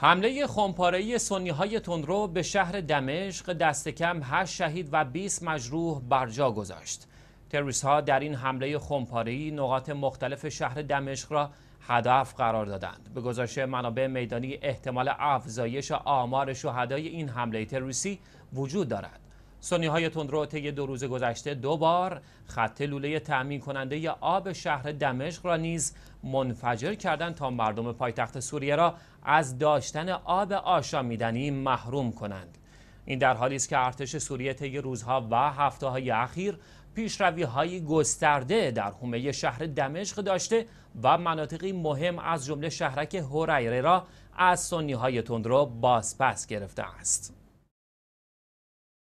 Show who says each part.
Speaker 1: حمله خمپارهی سنی های تندرو به شهر دمشق دست کم 8 شهید و 20 مجروح برجا گذاشت. تروریست ها در این حمله خمپارهی نقاط مختلف شهر دمشق را هدف قرار دادند. به گزارش منابع میدانی احتمال افزایش آمار شهدای این حمله تروریستی وجود دارد. سونی های تندرو طی دو روز گذشته دو بار خط لوله تأمین کننده ی آب شهر دمشق را نیز منفجر کردند تا مردم پایتخت سوریه را از داشتن آب آشامیدنی محروم کنند این در حالی است که ارتش سوریه طی روزها و هفته های اخیر پیشروی های گسترده در حومه شهر دمشق داشته و مناطقی مهم از جمله شهرک هوریره را از سنی های تندرو بازپس گرفته است.